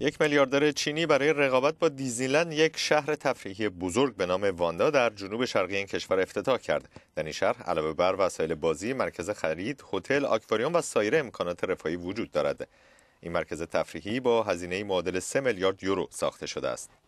یک میلیاردر چینی برای رقابت با دیزنیلند یک شهر تفریحی بزرگ به نام واندا در جنوب شرقی این کشور افتتاح کرد. در این شهر علاوه بر وسایل بازی، مرکز خرید، هتل، آکواریوم و سایر امکانات رفاهی وجود دارد. این مرکز تفریحی با هزینه معادل 3 میلیارد یورو ساخته شده است.